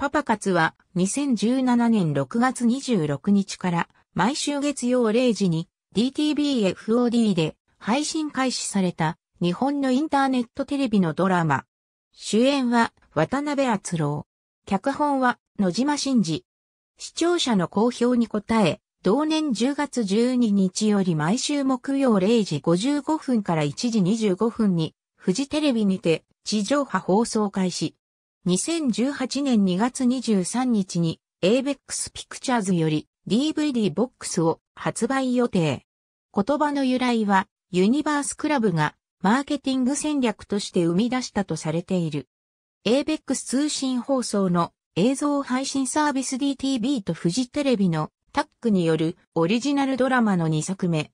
パパ活は2017年6月26日から毎週月曜0時に DTBFOD で配信開始された日本のインターネットテレビのドラマ。主演は渡辺厚郎。脚本は野島真嗣。視聴者の好評に応え、同年10月12日より毎週木曜0時55分から1時25分に、フジテレビにて地上波放送開始。2018年2月23日に ABEX ピクチャーズより DVD ボックスを発売予定。言葉の由来はユニバースクラブがマーケティング戦略として生み出したとされている。ABEX 通信放送の映像配信サービス DTV とフジテレビのタックによるオリジナルドラマの2作目。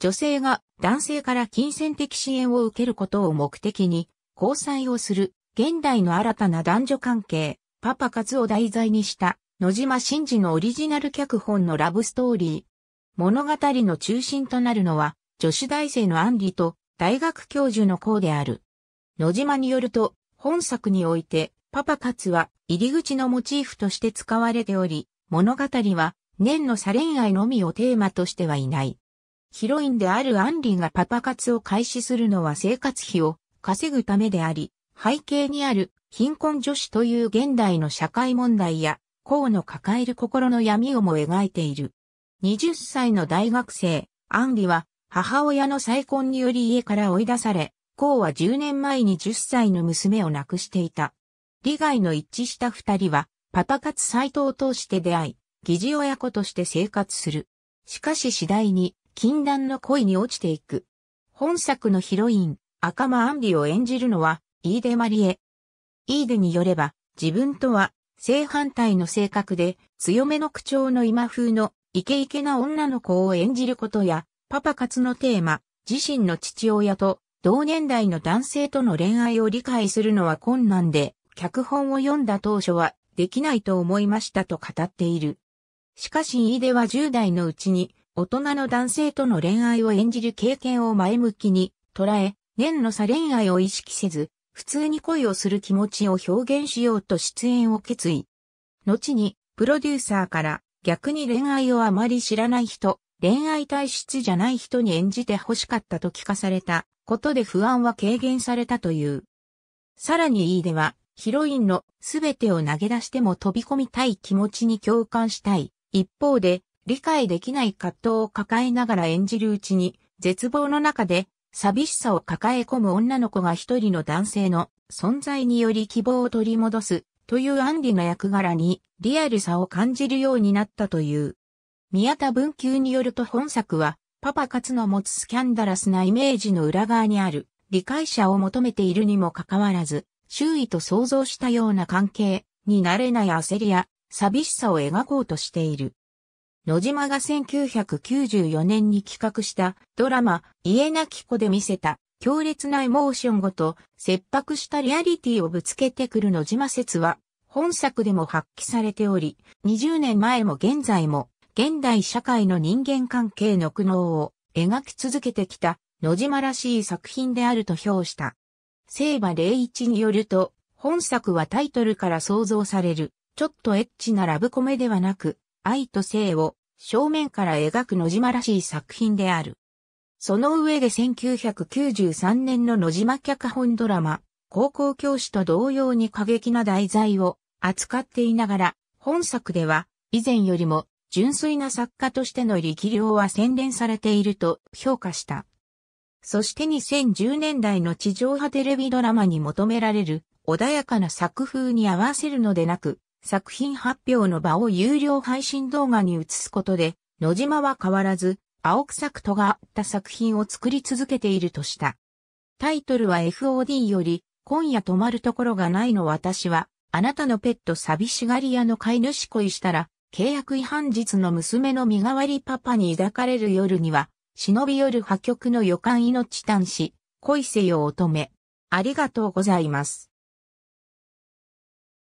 女性が男性から金銭的支援を受けることを目的に交際をする現代の新たな男女関係、パパ活を題材にした、野島真嗣のオリジナル脚本のラブストーリー。物語の中心となるのは、女子大生のアンリと大学教授の子である。野島によると、本作において、パパ活は入り口のモチーフとして使われており、物語は年の差恋愛のみをテーマとしてはいない。ヒロインであるアンリがパパ活を開始するのは生活費を稼ぐためであり、背景にある貧困女子という現代の社会問題や、河の抱える心の闇をも描いている。20歳の大学生、アンリは、母親の再婚により家から追い出され、コは10年前に10歳の娘を亡くしていた。利害の一致した二人は、パパ活サイトを通して出会い、疑似親子として生活する。しかし次第に、禁断の恋に落ちていく。本作のヒロイン、赤間アンリを演じるのは、イーデ・マリエ。イーデによれば、自分とは正反対の性格で強めの口調の今風のイケイケな女の子を演じることや、パパ活のテーマ、自身の父親と同年代の男性との恋愛を理解するのは困難で、脚本を読んだ当初はできないと思いましたと語っている。しかしイーデは10代のうちに大人の男性との恋愛を演じる経験を前向きに捉え、年の差恋愛を意識せず、普通に恋をする気持ちを表現しようと出演を決意。後に、プロデューサーから逆に恋愛をあまり知らない人、恋愛体質じゃない人に演じて欲しかったと聞かされたことで不安は軽減されたという。さらに E では、ヒロインのすべてを投げ出しても飛び込みたい気持ちに共感したい。一方で、理解できない葛藤を抱えながら演じるうちに、絶望の中で寂しさを抱え込む女の子が一人の男性の存在により希望を取り戻すというアンの役柄にリアルさを感じるようになったという。宮田文久によると本作はパパ活の持つスキャンダラスなイメージの裏側にある理解者を求めているにもかかわらず周囲と想像したような関係になれない焦りや寂しさを描こうとしている。野島が1994年に企画したドラマ、家なき子で見せた強烈なエモーションごと切迫したリアリティをぶつけてくる野島説は本作でも発揮されており、20年前も現在も現代社会の人間関係の苦悩を描き続けてきた野島らしい作品であると評した。聖馬霊一によると、本作はタイトルから想像される、ちょっとエッチなラブコメではなく、愛と性を正面から描く野島らしい作品である。その上で1993年の野島脚本ドラマ、高校教師と同様に過激な題材を扱っていながら、本作では以前よりも純粋な作家としての力量は洗練されていると評価した。そして2010年代の地上波テレビドラマに求められる穏やかな作風に合わせるのでなく、作品発表の場を有料配信動画に移すことで、野島は変わらず、青臭くとがあった作品を作り続けているとした。タイトルは FOD より、今夜泊まるところがないの私は、あなたのペット寂しがり屋の飼い主恋したら、契約違反日の娘の身代わりパパに抱かれる夜には、忍び寄る破局の予感命探し、恋せよ乙女。ありがとうございます。